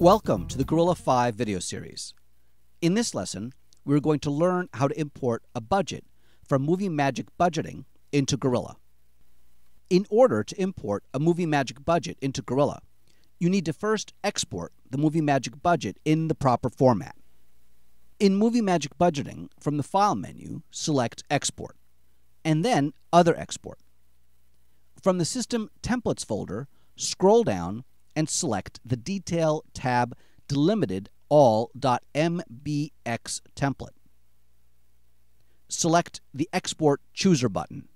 Welcome to the Gorilla 5 video series. In this lesson, we're going to learn how to import a budget from Movie Magic Budgeting into Gorilla. In order to import a Movie Magic budget into Gorilla, you need to first export the Movie Magic budget in the proper format. In Movie Magic Budgeting, from the File menu, select Export, and then Other Export. From the System Templates folder, scroll down and select the Detail tab delimited all.mbx template. Select the Export Chooser button.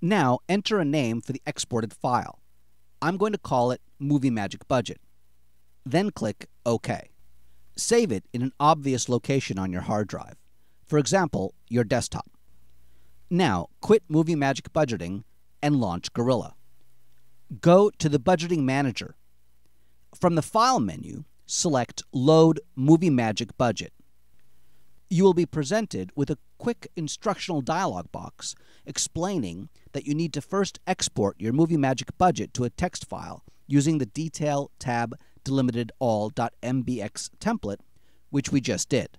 Now enter a name for the exported file. I'm going to call it Movie Magic Budget. Then click OK. Save it in an obvious location on your hard drive, for example, your desktop. Now quit Movie Magic Budgeting and launch Gorilla go to the budgeting manager. From the File menu, select Load Movie Magic Budget. You will be presented with a quick instructional dialog box explaining that you need to first export your Movie Magic budget to a text file using the Detail tab delimited all.mbx template, which we just did.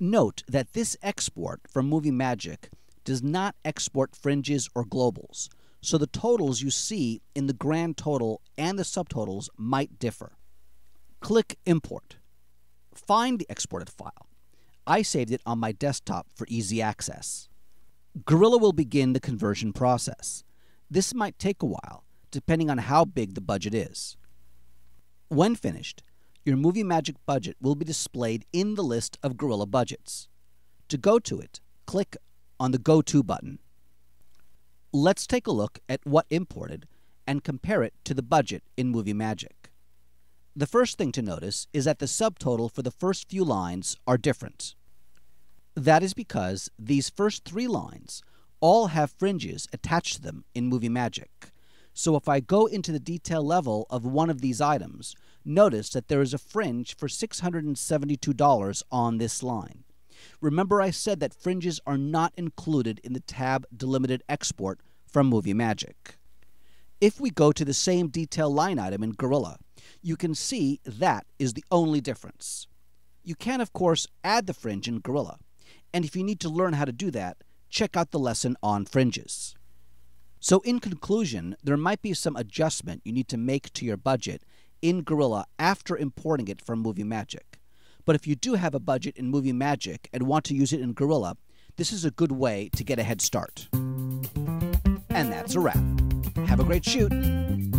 Note that this export from Movie Magic does not export fringes or globals, so the totals you see in the grand total and the subtotals might differ. Click Import. Find the exported file. I saved it on my desktop for easy access. Gorilla will begin the conversion process. This might take a while, depending on how big the budget is. When finished, your Movie Magic budget will be displayed in the list of Gorilla budgets. To go to it, click on the Go To button. Let's take a look at what imported and compare it to the budget in Movie Magic. The first thing to notice is that the subtotal for the first few lines are different. That is because these first three lines all have fringes attached to them in Movie Magic. So if I go into the detail level of one of these items, notice that there is a fringe for $672 on this line. Remember, I said that fringes are not included in the tab delimited export from Movie Magic. If we go to the same detail line item in Gorilla, you can see that is the only difference. You can, of course, add the fringe in Gorilla, and if you need to learn how to do that, check out the lesson on fringes. So, in conclusion, there might be some adjustment you need to make to your budget in Gorilla after importing it from Movie Magic. But if you do have a budget in movie magic and want to use it in Gorilla, this is a good way to get a head start. And that's a wrap. Have a great shoot.